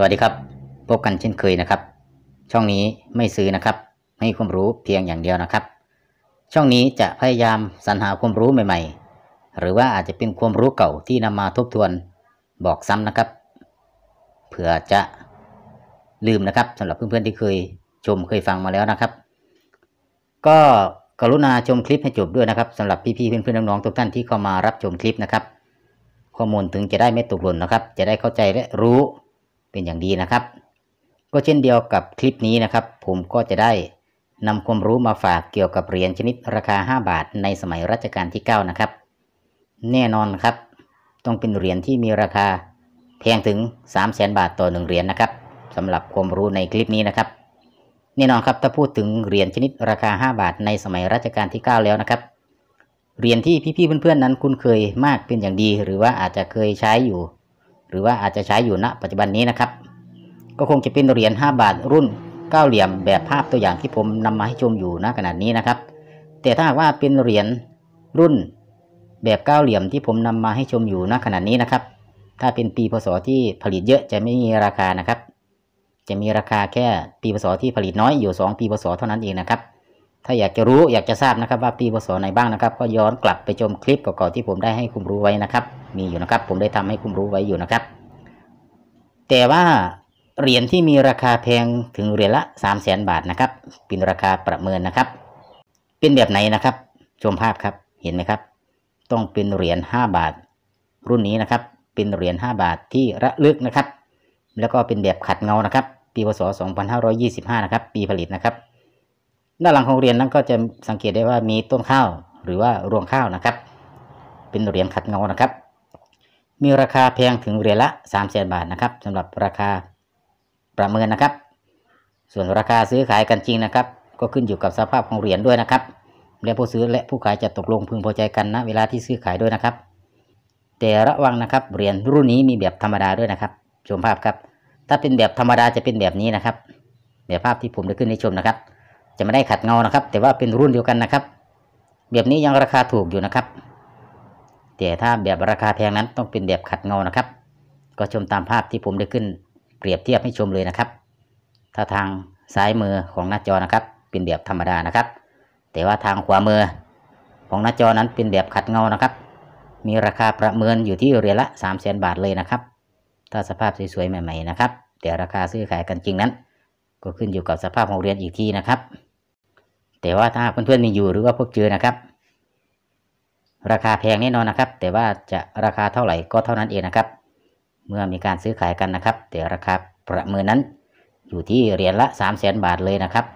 สวัสดีครับ พบกันเช่นเคยนะครับ ช่องนี้ไม่ซื้อนะครับให้ความรู้เพียงอย่างเดียวนะครับ ช่องนี้จะพยายามสรรหาความรู้ใหม่ ๆ หรือว่าอาจจะเป็นความรู้เก่าที่นำมาทบทวนบอกซ้ำนะครับเผื่อจะลืมนะครับ สำหรับเพื่อนๆที่เคยชมเคยฟังมาแล้วนะครับ ก็กรุณาชมคลิปให้จบด้วยนะครับสำหรับพี่ๆเพื่อนๆน้องๆทุกท่านที่เข้ามารับชมคลิปนะครับข้อมูลถึงจะได้ไม่ตกหล่นนะครับ จะได้เข้าใจและรู้เป็นอย่างดีนะครับ ก็เช่นเดียวกับคลิปนี้นะครับ ผมก็จะได้นำความรู้มาฝากเกี่ยวกับเหรียญชนิดราคา 5 บาท ในสมัยรัชกาลที่ 9 นะครับ แน่นอนครับ ต้องเป็นเหรียญที่มีราคาแพงถึง 3 0 0แสนบาทต่อ 1เหรียญนนะครับสำหรับความรู้ในคลิปนี้นะครับ แน่นอนครับถ้าพูดถึง เหรียญชนิดราคา 5 บาทในสมัยรัชกาลที่ 9 แล้วนะครับเหรียญที่พี่ๆเพื่อนๆนั้น คุ้นเคยมากเป็นอย่างดี หรือว่าอาจจะเคยใช้อยู่หรือว่าอาจจะใช้อยู่ณปัจจุบันนี้นะครับ ก็คงจะเป็นเหรียญ5บาทรุ่นเก้าเหลี่ยมแบบภาพตัวอย่างที่ผมนำมาให้ชมอยู่ณขณะนี้นะครับ แต่ถ้าว่าเป็นเหรียญรุ่นแบบเก้าเหลี่ยมที่ผมนำมาให้ชมอยู่ณขณะนี้นะครับ ถ้าเป็นปีพศที่ผลิตเยอะจะไม่มีราคานะครับ จะมีราคาแค่ปีพศที่ผลิตน้อยอยู่ 2 ปีพศเท่านั้นเองนะครับ ถ้าอยากจะรู้อยากจะทราบนะครับว่า ปีพศไหนบ้างนะครับ ก็ย้อนกลับไปชมคลิปก่อๆที่ผมได้ให้คุณรู้ไว้นะครับมีอยู่นะครับผมได้ทำให้คุณรู้ไว้อยู่นะครับ แต่ว่าเหรียญที่มีราคาแพงถึงเหรียญละสามแสนบาทนะครับ เป็นราคาประเมินนะครับ เป็นแบบไหนนะครับชมภาพครับเห็นไหมครับ ต้องเป็นเหรียญห้าบาท รุ่นนี้นะครับ เป็นเหรียญห้าบาทที่ระลึกนะครับ แล้วก็เป็นแบบขัดเงานะครับ ปีพศสองพันห้าร้อยี่สิบห้านะครับ ปีผลิตนะครับด้านหลังของเหรียญนั้นก็จะสังเกตได้ว่ามีต้นข้าวหรือว่ารวงข้าวนะครับ เป็นเหรียญขัดเงานะครับมีราคาแพงถึงเหรียญละ3ามแสนบาทนะครับสำหรับราคาประเมินนะครับ ส่วนราคาซื้อขายกันจริงนะครับ ก็ขึ้นอยู่กับสภาพของเหรียญด้วยนะครับและผู้ซื้อและผู้ขายจะตกลงพึงพอใจกันนะเวลาที่ซื้อขายด้วยนะครับ แต่ระวังนะครับเหรียญรุ่นนี้มีแบบธรรมดาด้วยนะครับชมภาพครับ ถ้าเป็นแบบธรรมดาจะเป็นแบบนี้นะครับแบบภาพที่ผมได้ขึ้นให้ชมนะครับ จะไม่ได้ขัดเงานะครับ แต่ว่าเป็นรุ่นเดียวกันนะครับ แบบนี้ยังราคาถูกอยู่นะครับแต่ถ้าแบบราคาแพงนั้นต้องเป็นแบบขัดเงานะครับ ก็ชมตามภาพที่ผมได้ขึ้นเปรียบเทียบให้ชมเลยนะครับ ถ้าทางซ้ายมือของหน้าจอนะครับ เป็นแบบธรรมดานะครับ แต่ว่าทางขวามือ ของหน้าจอนั้นเป็นแบบขัดเงานะครับ มีราคาประเมินอยู่ที่เหรียญละ3ามแสนบาทเลยนะครับ ถ้าสภาพสวยๆใหม่ ๆ นะครับ แต่ราคาซื้อขายกันจริงนั้น ก็ขึ้นอยู่กับสภาพของเหรียญอีกทีนะครับ แต่ว่าถ้าเพื่อนๆมีอยู่หรือว่าพบเจอนะครับราคาแพงแน่นอนนะครับ แต่ว่าจะราคาเท่าไหร่ก็เท่านั้นเองนะครับ เมื่อมีการซื้อขายกันนะครับ แต่ราคาประเมินนั้นอยู่ที่เหรียญละ 3 0 0 0 0 0 บาทเลยนะครับ